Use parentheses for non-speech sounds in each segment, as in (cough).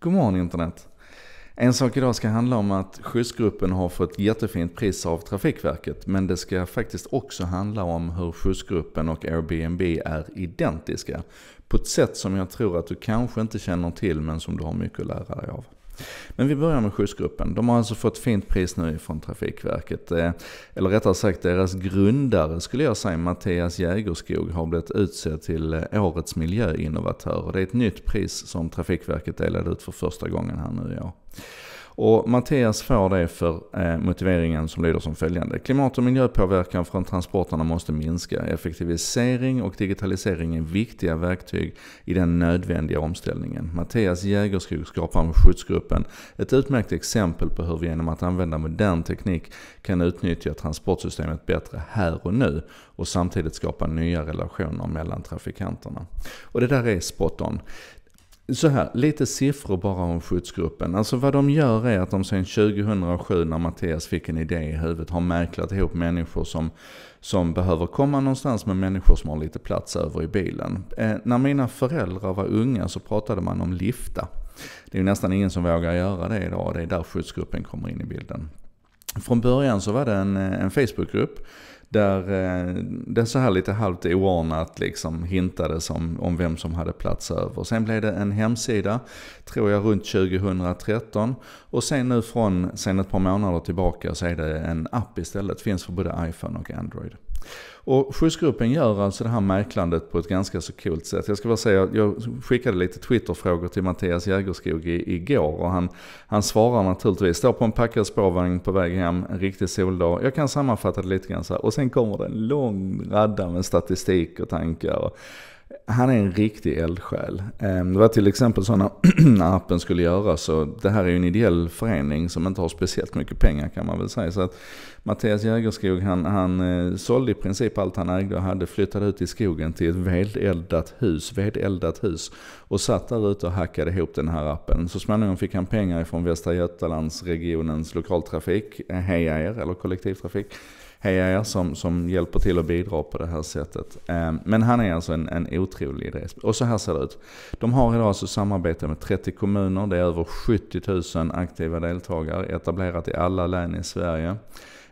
God morgon internet! En sak idag ska handla om att skjutsgruppen har fått jättefint pris av Trafikverket, men det ska faktiskt också handla om hur skjutsgruppen och Airbnb är identiska. På ett sätt som jag tror att du kanske inte känner till, men som du har mycket att lära dig av. Men vi börjar med skjutsgruppen. De har alltså fått fint pris nu från Trafikverket. Eh, eller rättare sagt deras grundare skulle jag säga, Mattias Jägerskog, har blivit utsedd till eh, årets miljöinnovatör. Det är ett nytt pris som Trafikverket delade ut för första gången här nu i år. Och Mattias får det för eh, motiveringen som lyder som följande. Klimat och miljöpåverkan från transporterna måste minska. Effektivisering och digitalisering är viktiga verktyg i den nödvändiga omställningen. Mattias Jägerskog, skapar med skyddsgruppen, ett utmärkt exempel på hur vi genom att använda modern teknik kan utnyttja transportsystemet bättre här och nu och samtidigt skapa nya relationer mellan trafikanterna. Och det där är spot on så här, lite siffror bara om skyddsgruppen. Alltså vad de gör är att de sedan 2007 när Mattias fick en idé i huvudet har mäklat ihop människor som, som behöver komma någonstans med människor som har lite plats över i bilen. Eh, när mina föräldrar var unga så pratade man om lifta. Det är ju nästan ingen som vågar göra det idag, det är där skyddsgruppen kommer in i bilden. Från början så var det en, eh, en Facebookgrupp där eh, det så här lite halvt oordnat liksom hintades om, om vem som hade plats över. Sen blev det en hemsida, tror jag runt 2013. Och sen nu från, sen ett par månader tillbaka så är det en app istället. Finns för både iPhone och Android. Och skjutsgruppen gör alltså det här mäklandet på ett ganska så coolt sätt. Jag ska bara säga, jag skickade lite Twitterfrågor till Mattias Jägerskog igår och han, han svarar naturligtvis, står på en packad spårvagn på väg hem, en riktig soldag. Jag kan sammanfatta det lite grann så här. och sen kommer det en lång radda med statistik och tankar han är en riktig eldsjäl. Ehm, det var till exempel så (clears throat) när, appen skulle göras, så det här är ju en ideell förening som inte har speciellt mycket pengar kan man väl säga. Så att Mattias Jägerskog han, han eh, sålde i princip allt han ägde och hade, flyttade ut i skogen till ett vedeldat hus, vedeldat hus och satt där ute och hackade ihop den här appen. Så småningom fick han pengar från Västra Götalandsregionens lokaltrafik, eh, Heja er, eller kollektivtrafik heja er som, som hjälper till och bidrar på det här sättet. Ehm, men han är alltså en, en otrolig idé. Och så här ser det ut. De har idag alltså samarbete med 30 kommuner, det är över 70 000 aktiva deltagare etablerat i alla län i Sverige.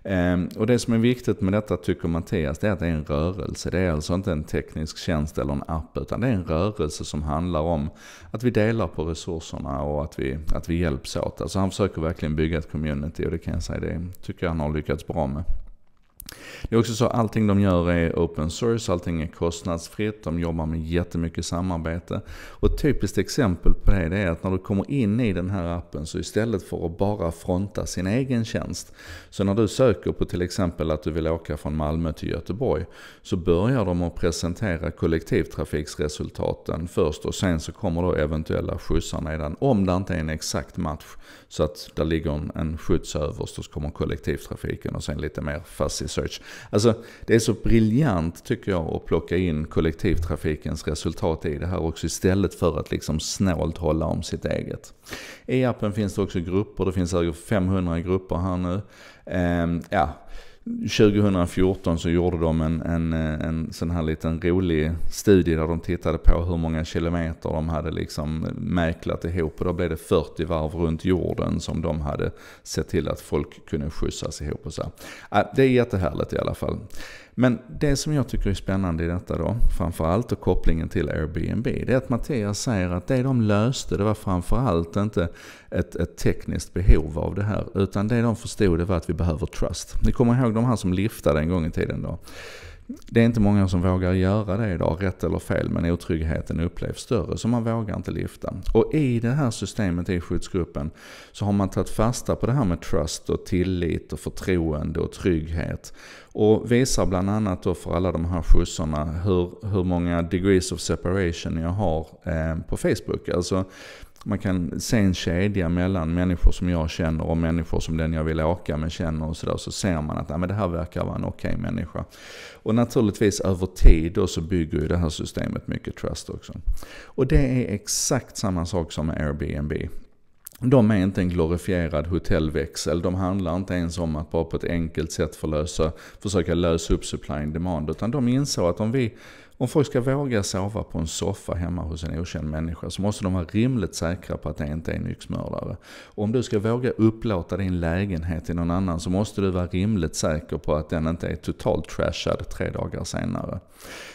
Ehm, och det som är viktigt med detta tycker Mattias, det är att det är en rörelse. Det är alltså inte en teknisk tjänst eller en app, utan det är en rörelse som handlar om att vi delar på resurserna och att vi, att vi hjälps åt. Alltså han försöker verkligen bygga ett community och det kan jag säga, det tycker jag han har lyckats bra med. Det är också så att allting de gör är open source, allting är kostnadsfritt, de jobbar med jättemycket samarbete. Och ett typiskt exempel på det, det är att när du kommer in i den här appen så istället för att bara fronta sin egen tjänst. Så när du söker på till exempel att du vill åka från Malmö till Göteborg så börjar de att presentera kollektivtrafiksresultaten först och sen så kommer då eventuella skjutsar nedan. Om det inte är en exakt match så att där ligger en, skjuts överst och så kommer kollektivtrafiken och sen lite mer fuzzy search Research. Alltså, det är så briljant tycker jag att plocka in kollektivtrafikens resultat i det här också istället för att liksom snålt hålla om sitt eget. I appen finns det också grupper, det finns över 500 grupper här nu. Ehm, ja 2014 så gjorde de en, en, en sån här liten rolig studie där de tittade på hur många kilometer de hade liksom mäklat ihop. Och då blev det 40 varv runt jorden som de hade sett till att folk kunde skjutsas ihop och så. Det är jättehärligt i alla fall. Men det som jag tycker är spännande i detta då, framförallt och kopplingen till Airbnb, det är att Mattias säger att det de löste, det var framförallt inte ett, ett tekniskt behov av det här, utan det de förstod det var att vi behöver trust. Ni kommer ihåg de här som liftade en gång i tiden då? Det är inte många som vågar göra det idag, rätt eller fel, men otryggheten upplevs större så man vågar inte lyfta. Och i det här systemet i skyddsgruppen så har man tagit fasta på det här med trust och tillit och förtroende och trygghet. Och visar bland annat då för alla de här skjutsarna hur, hur många degrees of separation jag har eh, på Facebook. Alltså man kan se en kedja mellan människor som jag känner och människor som den jag vill åka med känner och sådär. Så ser man att nej, men det här verkar vara en okej okay människa. Och naturligtvis över tid då så bygger ju det här systemet mycket trust också. Och det är exakt samma sak som med Airbnb. De är inte en glorifierad hotellväxel. De handlar inte ens om att bara på ett enkelt sätt förlösa, försöka lösa upp supply and demand. Utan de insåg att om vi om folk ska våga sova på en soffa hemma hos en okänd människa så måste de vara rimligt säkra på att det inte är en yxmördare. Och om du ska våga upplåta din lägenhet till någon annan så måste du vara rimligt säker på att den inte är totalt trashad tre dagar senare.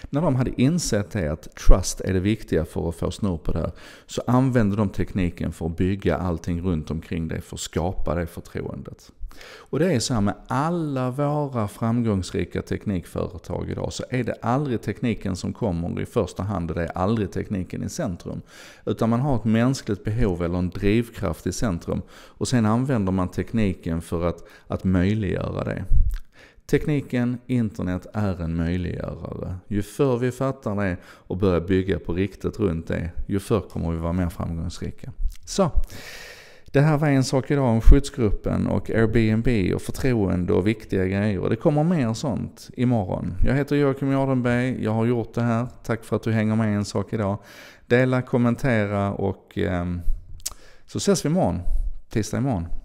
När de hade insett det att trust är det viktiga för att få snurr på det här så använde de tekniken för att bygga allting runt omkring dig för att skapa det förtroendet. Och det är så här med alla våra framgångsrika teknikföretag idag, så är det aldrig tekniken som kommer i första hand och det är aldrig tekniken i centrum. Utan man har ett mänskligt behov eller en drivkraft i centrum och sen använder man tekniken för att, att möjliggöra det. Tekniken, internet, är en möjliggörare. Ju förr vi fattar det och börjar bygga på riktigt runt det, ju förr kommer vi vara mer framgångsrika. Så! Det här var en sak idag om skyddsgruppen och Airbnb och förtroende och viktiga grejer. Det kommer mer sånt imorgon. Jag heter Joakim Jardenberg, jag har gjort det här. Tack för att du hänger med en sak idag. Dela, kommentera och eh, så ses vi imorgon. Tisdag imorgon.